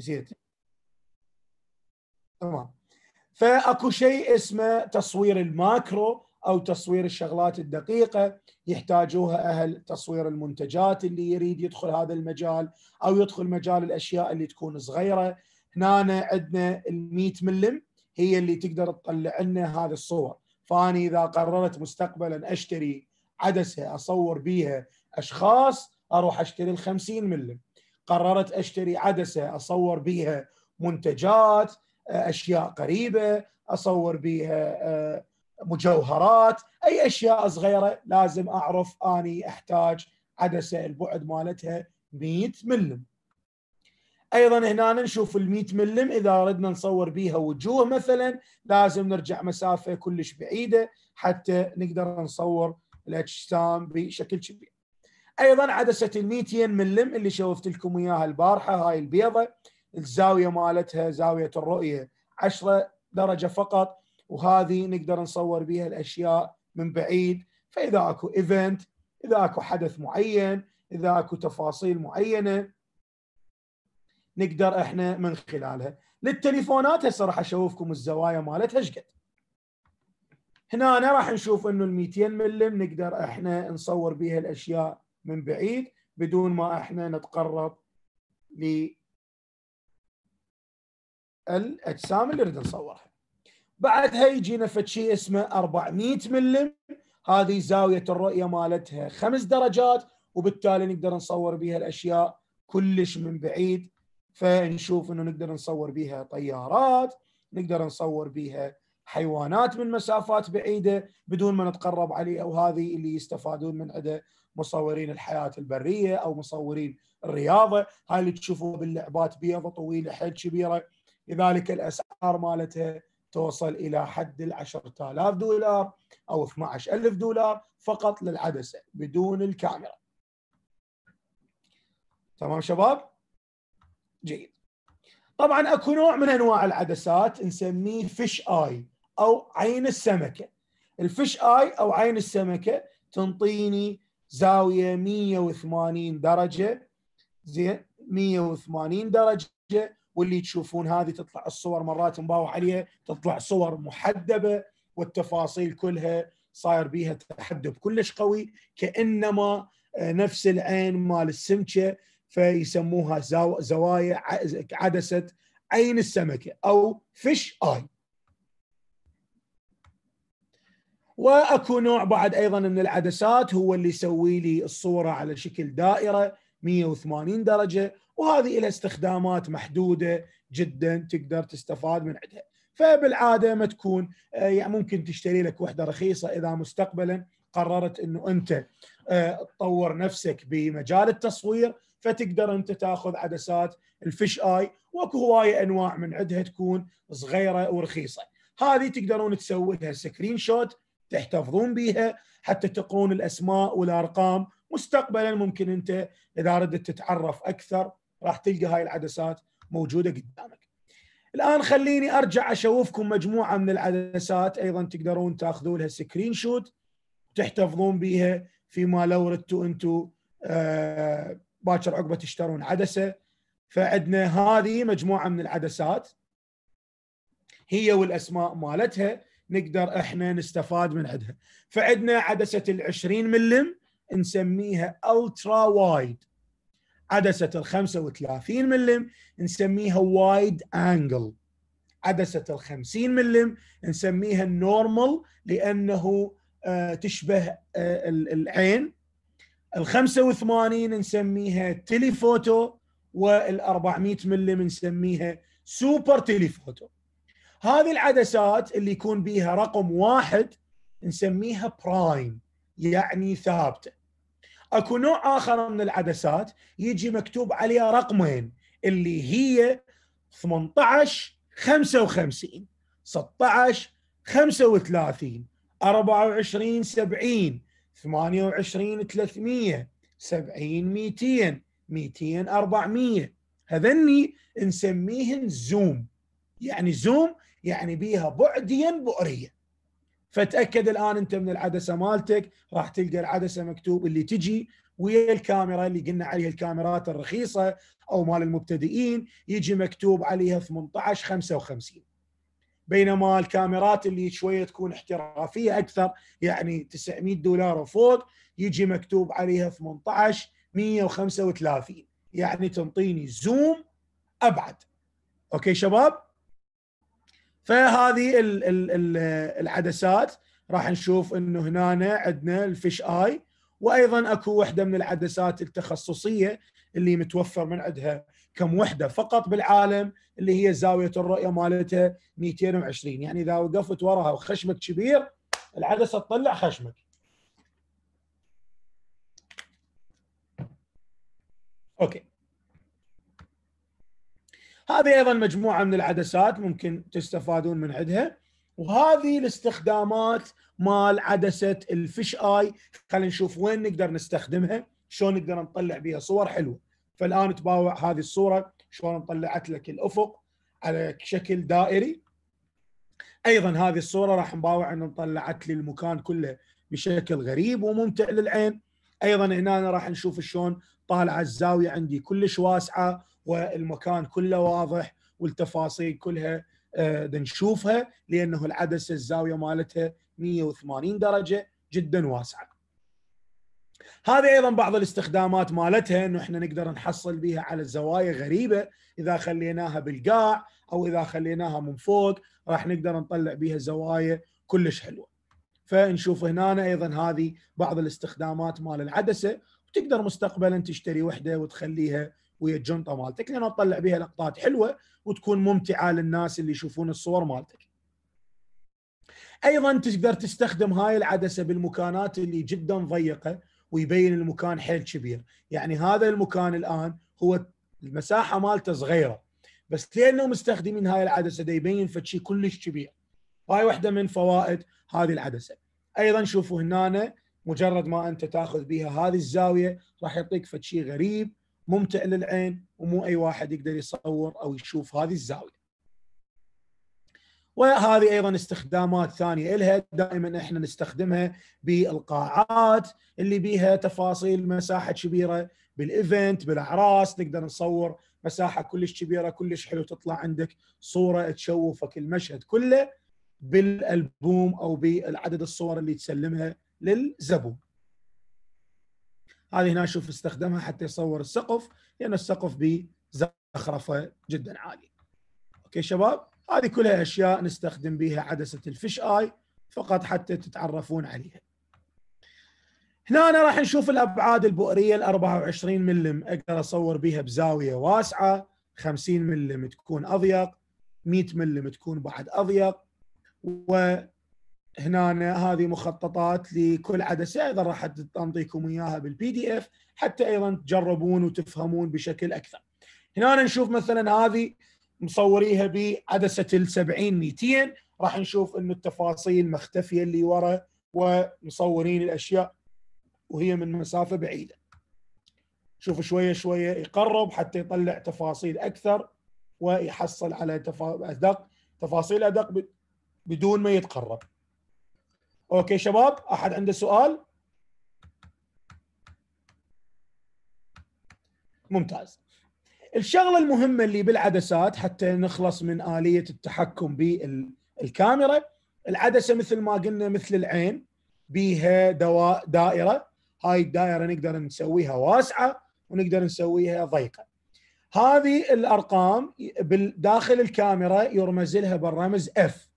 نسيت تمام فاكو شيء اسمه تصوير الماكرو او تصوير الشغلات الدقيقه يحتاجوها اهل تصوير المنتجات اللي يريد يدخل هذا المجال او يدخل مجال الاشياء اللي تكون صغيره هنا عندنا ال 100 ملم هي اللي تقدر تطلع لنا هذه الصور فاني اذا قررت مستقبلا اشتري عدسه اصور بيها اشخاص اروح اشتري ال 50 ملم قررت اشتري عدسه اصور بيها منتجات آه، اشياء قريبه اصور بيها آه، مجوهرات اي اشياء صغيره لازم اعرف اني احتاج عدسه البعد مالتها 100 ملم ايضا هنا نشوف ال 100 ملم اذا اردنا نصور بيها وجوه مثلا لازم نرجع مسافه كلش بعيده حتى نقدر نصور الاجسام بشكل كبير ايضا عدسه ال 200 ملم اللي شوفت لكم اياها البارحه هاي البيضه الزاويه مالتها زاويه الرؤيه 10 درجه فقط وهذه نقدر نصور بها الاشياء من بعيد فاذا اكو ايفنت اذا اكو حدث معين اذا اكو تفاصيل معينه نقدر احنا من خلالها للتليفونات هسه راح اشوفكم الزوايا مالتها ايش قد هنا راح نشوف انه ال 200 ملم نقدر احنا نصور بها الاشياء من بعيد بدون ما احنا نتقرب للاجسام اللي نريد نصورها. بعدها يجينا فد شيء اسمه 400 ملم هذه زاويه الرؤيه مالتها خمس درجات وبالتالي نقدر نصور بها الاشياء كلش من بعيد فنشوف انه نقدر نصور بها طيارات نقدر نصور بها حيوانات من مسافات بعيده بدون ما نتقرب عليها وهذه اللي يستفادون من عده مصورين الحياه البريه او مصورين الرياضه هاي اللي تشوفوها باللعبات بيضه طويله حيل كبيره لذلك الاسعار مالتها توصل الى حد العشرة 10000 دولار او 12000 دولار فقط للعدسه بدون الكاميرا. تمام شباب؟ جيد. طبعا اكو نوع من انواع العدسات نسميه فيش اي او عين السمكه. الفيش اي او عين السمكه تنطيني زاويه 180 درجه زين 180 درجه واللي تشوفون هذه تطلع الصور مرات مباوح عليها تطلع صور محدبه والتفاصيل كلها صاير بيها تحدب كلش قوي كانما آه، نفس العين مال السمكه فيسموها زوايا عدسه عين السمكه او فيش اي واكو نوع بعد ايضا من العدسات هو اللي يسوي لي الصوره على شكل دائره 180 درجه وهذه لها استخدامات محدوده جدا تقدر تستفاد من عندها فبالعاده ما تكون آه، يعني ممكن تشتري لك وحده رخيصه اذا مستقبلا قررت انه انت آه، تطور نفسك بمجال التصوير فتقدر انت تاخذ عدسات الفيش اي واكو هوايه انواع من عندها تكون صغيره ورخيصه هذه تقدرون تسويها سكرين شوت تحتفظون بها حتى تقرون الاسماء والارقام مستقبلا ممكن انت اذا ردت تتعرف اكثر راح تلقى هاي العدسات موجوده قدامك. الان خليني ارجع اشوفكم مجموعه من العدسات ايضا تقدرون تاخذوا لها سكرين شوت تحتفظون بها فيما لو ردتوا انتم آه باكر عقبه تشترون عدسه فعندنا هذه مجموعه من العدسات هي والاسماء مالتها نقدر احنا نستفاد من عندها فعندنا عدسه ال 20 ملم نسميها الترا وايد عدسه ال 35 ملم نسميها وايد انجل عدسه ال 50 ملم نسميها النورمال لانه آه، تشبه آه، العين ال 85 نسميها فوتو وال 400 ملم نسميها سوبر فوتو هذه العدسات اللي يكون بيها رقم واحد نسميها برايم يعني ثابته اكو نوع اخر من العدسات يجي مكتوب عليها رقمين اللي هي 18 55 16 35 24 70 28 300 70 200 200 400 هذني نسميهن زوم يعني زوم يعني بيها بعديا بؤريه فتاكد الان انت من العدسه مالتك راح تلقى العدسه مكتوب اللي تجي ويا الكاميرا اللي قلنا عليها الكاميرات الرخيصه او مال المبتدئين يجي مكتوب عليها 18 55 بينما الكاميرات اللي شويه تكون احترافيه اكثر يعني 900 دولار وفوق يجي مكتوب عليها 18 135 يعني تنطيني زوم ابعد اوكي شباب فهذه ال ال ال العدسات راح نشوف انه هنا عندنا الفيش اي وايضا اكو وحده من العدسات التخصصيه اللي متوفر من عندها كم وحده فقط بالعالم اللي هي زاويه الرؤيه مالتها 220 يعني اذا وقفت وراها وخشمك كبير العدسه تطلع خشمك اوكي هذه ايضا مجموعه من العدسات ممكن تستفادون من عندها وهذه الاستخدامات مال عدسه الفيش اي خلينا نشوف وين نقدر نستخدمها شلون نقدر نطلع بها صور حلوه فالان تباوع هذه الصوره شلون طلعت لك الافق على شكل دائري ايضا هذه الصوره راح نباوع ان طلعت لي المكان كله بشكل غريب وممتع للعين ايضا هنا راح نشوف شلون طالعه الزاويه عندي كلش واسعه والمكان كله واضح والتفاصيل كلها آه، نشوفها لانه العدسه الزاويه مالتها 180 درجه جدا واسعه. هذه ايضا بعض الاستخدامات مالتها انه احنا نقدر نحصل بها على زوايا غريبه اذا خليناها بالقاع او اذا خليناها من فوق راح نقدر نطلع بها زوايا كلش حلوه. فنشوف هنا ايضا هذه بعض الاستخدامات مال العدسه وتقدر مستقبلا تشتري وحده وتخليها ويا الجنطه مالتك لانه تطلع بها لقطات حلوه وتكون ممتعه للناس اللي يشوفون الصور مالتك. ايضا تقدر تستخدم هاي العدسه بالمكانات اللي جدا ضيقه ويبين المكان حيل كبير، يعني هذا المكان الان هو المساحه مالته صغيره بس لانه مستخدمين هاي العدسه دا يبين فشي كلش كبير. هاي واحده من فوائد هذه العدسه. ايضا شوفوا هنا مجرد ما انت تاخذ بها هذه الزاويه راح يعطيك فشي غريب ممتع للعين ومو اي واحد يقدر يصور او يشوف هذه الزاويه. وهذه ايضا استخدامات ثانيه الها دائما احنا نستخدمها بالقاعات اللي بيها تفاصيل مساحه كبيره بالايفنت بالاعراس نقدر نصور مساحه كلش كبيره كلش حلو تطلع عندك صوره تشوفك المشهد كله بالالبوم او بالعدد الصور اللي تسلمها للزبون. هذه هنا شوف استخدمها حتى يصور السقف لان السقف بزخرفه جدا عاليه اوكي شباب هذه كلها اشياء نستخدم بها عدسه الفيش اي فقط حتى تتعرفون عليها هنا أنا راح نشوف الابعاد البؤريه ال 24 ملم اقدر اصور بها بزاويه واسعه 50 ملم تكون اضيق 100 ملم تكون بعد اضيق و هنا هذه مخططات لكل عدسه ايضا راح انطيكم اياها بالبي دي اف حتى ايضا تجربون وتفهمون بشكل اكثر. هنا نشوف مثلا هذه مصوريها بعدسه ال 70 200 راح نشوف انه التفاصيل مختفيه اللي ورا ومصورين الاشياء وهي من مسافه بعيده. شوف شويه شويه يقرب حتى يطلع تفاصيل اكثر ويحصل على تفا... ادق تفاصيل ادق بدون ما يتقرب. اوكي شباب احد عنده سؤال ممتاز الشغله المهمه اللي بالعدسات حتى نخلص من اليه التحكم بالكاميرا العدسه مثل ما قلنا مثل العين بها دواء دائره هاي الدائره نقدر نسويها واسعه ونقدر نسويها ضيقه هذه الارقام داخل الكاميرا يرمز لها بالرمز اف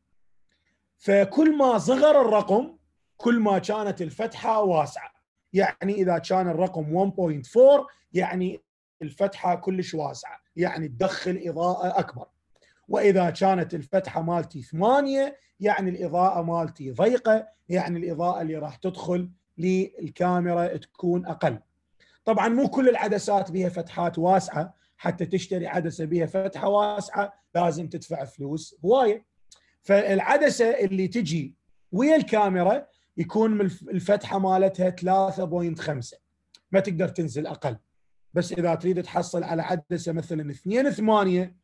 فكل ما صغر الرقم كل ما كانت الفتحه واسعه يعني اذا كان الرقم 1.4 يعني الفتحه كلش واسعه يعني تدخل اضاءه اكبر واذا كانت الفتحه مالتي 8 يعني الاضاءه مالتي ضيقه يعني الاضاءه اللي راح تدخل للكاميرا تكون اقل طبعا مو كل العدسات بها فتحات واسعه حتى تشتري عدسه بها فتحه واسعه لازم تدفع فلوس هوايه فالعدسه اللي تجي ويا الكاميرا يكون الفتحه مالتها 3.5 ما تقدر تنزل اقل بس اذا تريد تحصل على عدسه مثلا 2 8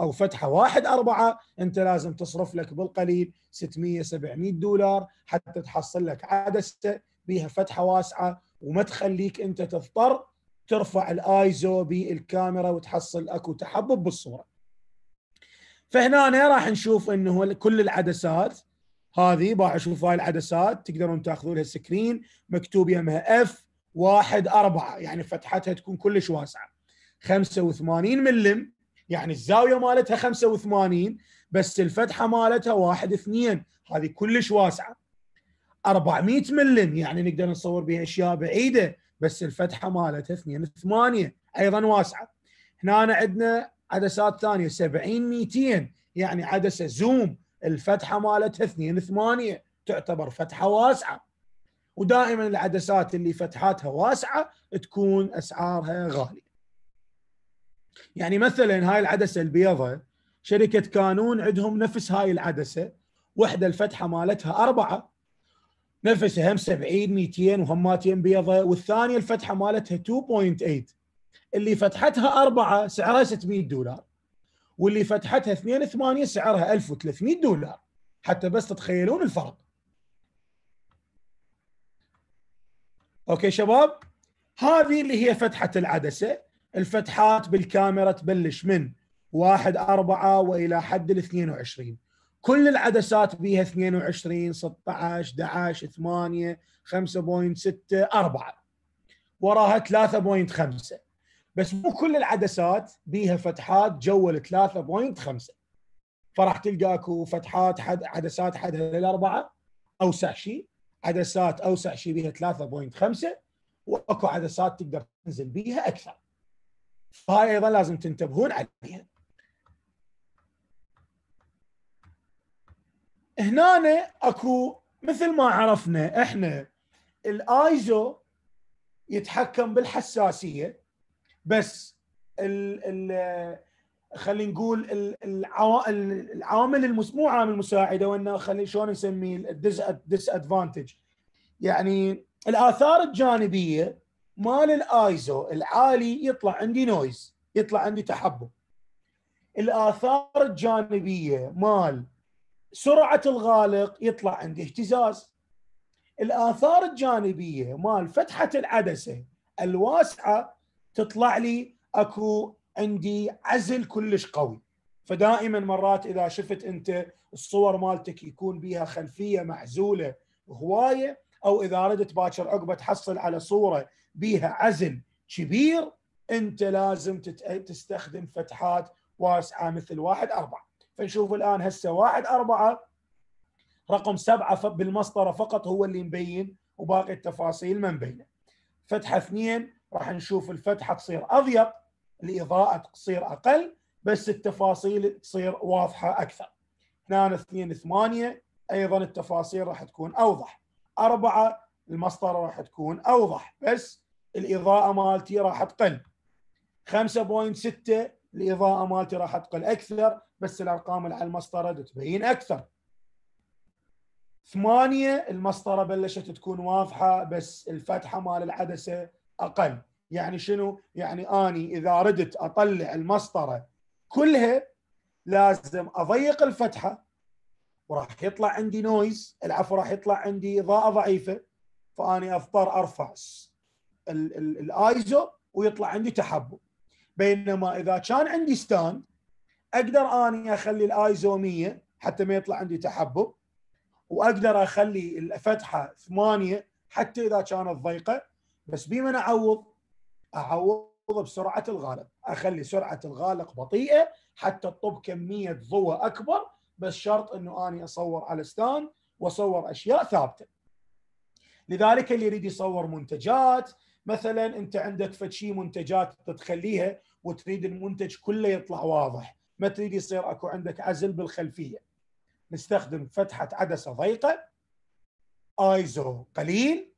او فتحه 1 4 انت لازم تصرف لك بالقليل 600 700 دولار حتى تحصل لك عدسه بها فتحه واسعه وما تخليك انت تضطر ترفع الايزو بالكاميرا وتحصل اكو تحبب بالصوره. فهنا راح نشوف انه كل العدسات هذه باع اشوف هاي العدسات تقدرون تاخذون لها سكرين مكتوب يمها اف واحد أربعة يعني فتحتها تكون كلش واسعة 85 ملم يعني الزاوية مالتها 85 بس الفتحة مالتها واحد اثنين هذه كلش واسعة 400 ملم يعني نقدر نصور بها أشياء بعيدة بس الفتحة مالتها 2 8 أيضا واسعة هنا عندنا عدسات ثانيه 70 200 يعني عدسه زوم الفتحه مالتها 2 8 تعتبر فتحه واسعه ودائما العدسات اللي فتحاتها واسعه تكون اسعارها غاليه. يعني مثلا هاي العدسه البيضاء شركه كانون عندهم نفس هاي العدسه وحده الفتحه مالتها اربعه نفسها هم 70 200 وهم 200 بيضاء والثانيه الفتحه مالتها 2.8 اللي فتحتها أربعة سعرها 600 دولار واللي فتحتها 2 8 سعرها 1300 دولار حتى بس تتخيلون الفرق اوكي شباب هذه اللي هي فتحة العدسة الفتحات بالكاميرا تبلش من واحد أربعة وإلى حد ال 22 كل العدسات بيها 22 16 11 8 5.6 4 وراها 3.5 بس مو كل العدسات بيها فتحات ال 3.5 فراح تلقى اكو فتحات حد عدسات حدها للاربعه اوسع شيء عدسات اوسع شيء بيها 3.5 واكو عدسات تقدر تنزل بيها اكثر فهاي ايضا لازم تنتبهون عليها هنا اكو مثل ما عرفنا احنا الايزو يتحكم بالحساسيه بس ال ال خلينا نقول العوامل المسموعه مو عامل مساعده وانه خلينا شلون نسميه الديس ديس ادفانتج يعني الاثار الجانبيه مال الايزو العالي يطلع عندي نويز يطلع عندي تحبب الاثار الجانبيه مال سرعه الغالق يطلع عندي اهتزاز الاثار الجانبيه مال فتحه العدسه الواسعه تطلع لي اكو عندي عزل كلش قوي فدائما مرات اذا شفت انت الصور مالتك يكون بيها خلفيه معزوله هوايه او اذا ردت باكر عقبه تحصل على صوره بيها عزل كبير انت لازم تستخدم فتحات واسعه مثل واحد أربعة فنشوف الان هسه واحد أربعة رقم سبعة بالمسطرة فقط هو اللي مبين وباقي التفاصيل ما مبينه فتحة اثنين راح نشوف الفتحه تصير اضيق الاضاءه تصير اقل بس التفاصيل تصير واضحه اكثر هنا 2 8 ايضا التفاصيل راح تكون اوضح أربعة المسطره راح تكون اوضح بس الاضاءه مالتي راح تقل 5.6 الاضاءه مالتي راح تقل اكثر بس الارقام اللي على المسطره تبين اكثر ثمانية المسطرة بلشت تكون واضحة بس الفتحة مال العدسة اقل يعني شنو يعني اني اذا ردت اطلع المسطره كلها لازم اضيق الفتحه وراح يطلع عندي نويز العفو راح يطلع عندي اضاءه ضعيفه فاني اضطر ارفع الايزو ويطلع عندي تحبب بينما اذا كان عندي ستاند اقدر اني اخلي الايزو 100 حتى ما يطلع عندي تحبب واقدر اخلي الفتحه 8 حتى اذا كانت ضيقه بس بما اعوض اعوض بسرعه الغالق اخلي سرعه الغالق بطيئه حتى تطب كميه ضوء اكبر بس شرط انه اني اصور على ستاند واصور اشياء ثابته لذلك اللي يريد يصور منتجات مثلا انت عندك فشي منتجات تخليها وتريد المنتج كله يطلع واضح ما تريد يصير اكو عندك عزل بالخلفيه نستخدم فتحه عدسه ضيقه ايزو قليل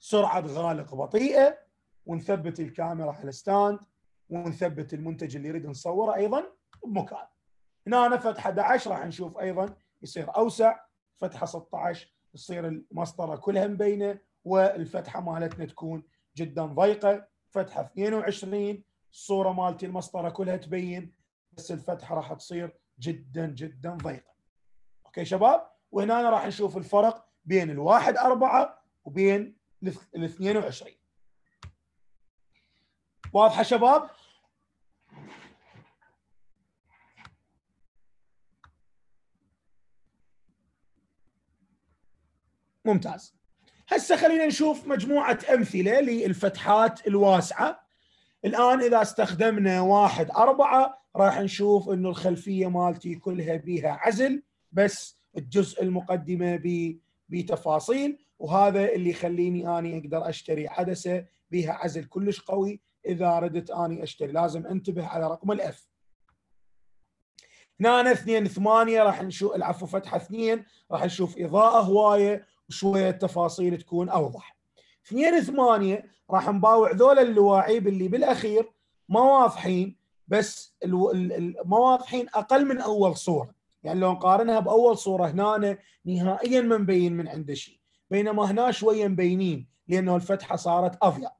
سرعه غالق بطيئه ونثبت الكاميرا على ستاند ونثبت المنتج اللي نريد نصوره ايضا بمكان هنا فتحه 11 راح نشوف ايضا يصير اوسع فتحه 16 تصير المسطره كلها مبينه والفتحه مالتنا تكون جدا ضيقه فتحه 22 الصوره مالتي المسطره كلها تبين بس الفتحه راح تصير جدا جدا ضيقه اوكي شباب وهنا راح نشوف الفرق بين الواحد أربعة وبين ال 22 واضحه شباب؟ ممتاز هسه خلينا نشوف مجموعه امثله للفتحات الواسعه الان اذا استخدمنا واحد أربعة راح نشوف انه الخلفيه مالتي كلها بيها عزل بس الجزء المقدمه بتفاصيل وهذا اللي يخليني اني اقدر اشتري عدسه بها عزل كلش قوي اذا ردت اني اشتري لازم انتبه على رقم الاف هنا اثنين ثمانية راح نشوف العفو فتحه اثنين راح نشوف اضاءه هوايه وشويه تفاصيل تكون اوضح اثنين ثمانية راح نباوع ذول اللواعيب اللي بالاخير ما واضحين بس ما واضحين اقل من اول صوره يعني لو نقارنها باول صوره هنا نهائيا ما مبين من عنده شيء بينما هنا شويه مبينين لانه الفتحه صارت اضيق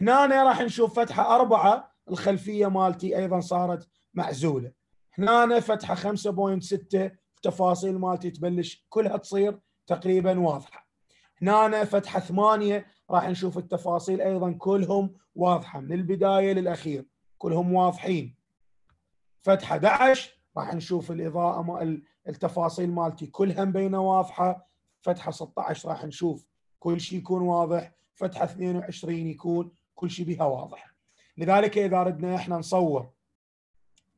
هنا راح نشوف فتحه أربعة الخلفيه مالتي ايضا صارت معزوله هنا فتحه 5.6 التفاصيل مالتي تبلش كلها تصير تقريبا واضحه هنا فتحه 8 راح نشوف التفاصيل ايضا كلهم واضحه من البدايه للاخير كلهم واضحين فتحه 11 راح نشوف الاضاءه التفاصيل مالتي كلها مبينه واضحه فتحه 16 راح نشوف كل شيء يكون واضح فتحه 22 يكون كل شيء بها واضح لذلك اذا ردنا احنا نصور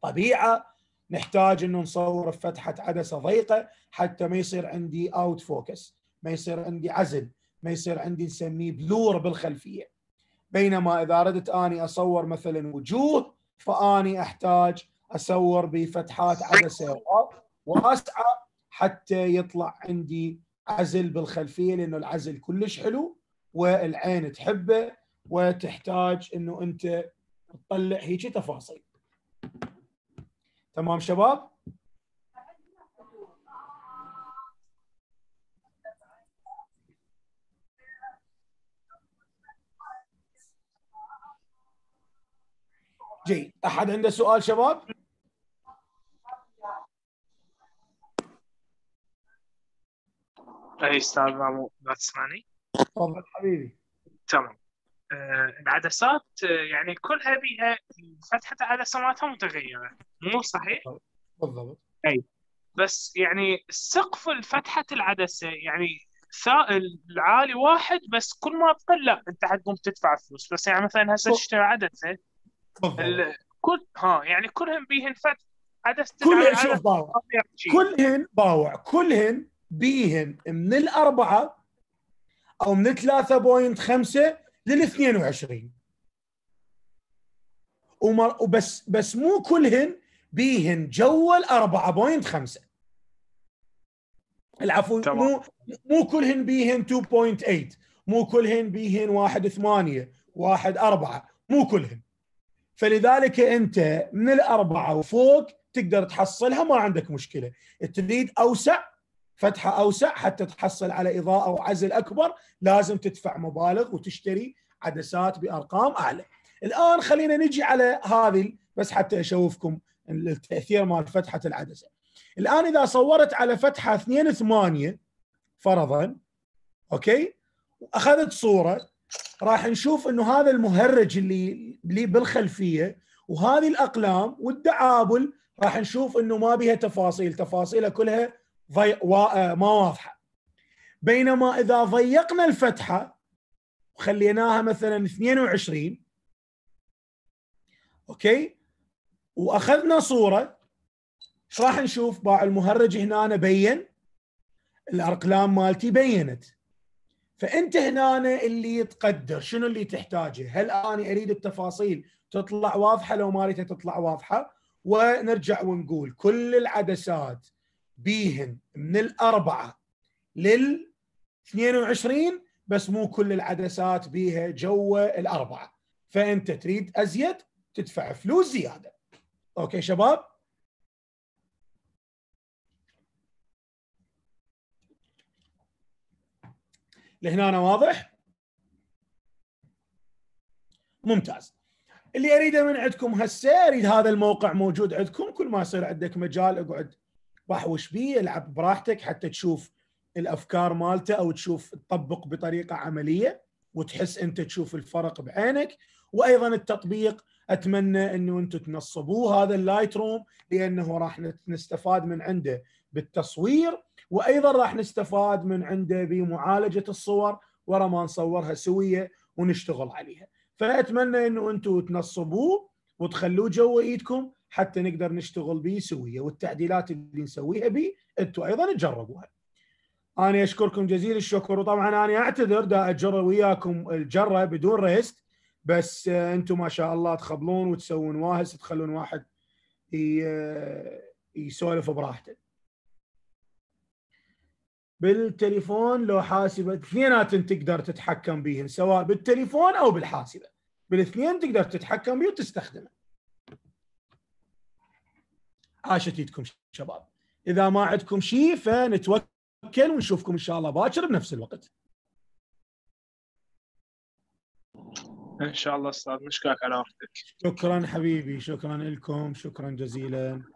طبيعه نحتاج انه نصور بفتحه عدسه ضيقه حتى ما يصير عندي اوت فوكس ما يصير عندي عزل ما يصير عندي نسميه بلور بالخلفيه بينما اذا ردت اني اصور مثلا وجوه فاني احتاج اصور بفتحات عدسه واسعه حتى يطلع عندي عزل بالخلفيه لانه العزل كلش حلو والعين تحبه وتحتاج انه انت تطلع هيجي تفاصيل تمام شباب جيد احد عنده سؤال شباب اي استاذ ما تسمعني؟ تفضل حبيبي تمام العدسات آه، آه، يعني كلها بيها فتحه العدسه متغيره مو صحيح؟ بالضبط اي بس يعني سقف فتحه العدسه يعني سائل العالي واحد بس كل ما تقل لا انت حتقوم تدفع فلوس بس يعني مثلا هسه تشتري عدسه كل ها يعني كلهم بيهن فتح عدسه كلهن شوف باوع كلهن باوع كلهن بيهن من الاربعه او من 3.5 لل 22 وبس بس مو كلهن بيهن جوا ال 4.5 العفو تمام. مو مو كلهن بيهن 2.8 مو كلهن بيهن 1 8 1 4 مو كلهن فلذلك انت من الاربعه وفوق تقدر تحصلها ما عندك مشكله تريد اوسع فتحه اوسع حتى تحصل على اضاءه وعزل اكبر لازم تدفع مبالغ وتشتري عدسات بارقام اعلى. الان خلينا نجي على هذه بس حتى اشوفكم التاثير مال فتحه العدسه. الان اذا صورت على فتحه 2 8 فرضا اوكي واخذت صوره راح نشوف انه هذا المهرج اللي اللي بالخلفيه وهذه الاقلام والدعابل راح نشوف انه ما بها تفاصيل تفاصيلها كلها آه، ما واضحه بينما اذا ضيقنا الفتحه وخليناها مثلا 22 اوكي واخذنا صوره ايش راح نشوف باع المهرج هنا أنا بين الارقلام مالتي بينت فانت هنا أنا اللي تقدر شنو اللي تحتاجه هل انا اريد التفاصيل تطلع واضحه لو ما ريتها تطلع واضحه ونرجع ونقول كل العدسات بيهن من الأربعة لل 22 بس مو كل العدسات بيها جوا الأربعة فأنت تريد أزيد تدفع فلوس زيادة أوكي شباب لهنا أنا واضح ممتاز اللي اريده من عندكم هسه اريد هذا الموقع موجود عندكم كل ما يصير عندك مجال اقعد واحوش بيه العب براحتك حتى تشوف الافكار مالته او تشوف تطبق بطريقه عمليه وتحس انت تشوف الفرق بعينك وايضا التطبيق اتمنى انه انتم تنصبوه هذا اللايت روم لانه راح نستفاد من عنده بالتصوير وايضا راح نستفاد من عنده بمعالجه الصور ورا ما نصورها سويه ونشتغل عليها فاتمنى انه انتم تنصبوه وتخلوه جوا ايدكم حتى نقدر نشتغل به سويه والتعديلات اللي نسويها به انتم ايضا تجربوها. انا اشكركم جزيل الشكر وطبعا انا اعتذر دا اجر وياكم الجره بدون ريست بس انتم ما شاء الله تخبلون وتسوون واهس تخلون واحد يسولف براحته. بالتليفون لو حاسبه اثنيناتن تقدر تتحكم بهن سواء بالتليفون او بالحاسبه بالاثنين تقدر تتحكم به وتستخدمه. عاشت ايدكم شباب اذا ما عندكم شيء فنتوكل ونشوفكم ان شاء الله باكر بنفس الوقت ان شاء الله استاذ مشكاك على وقتك شكرا حبيبي شكرا لكم شكرا جزيلا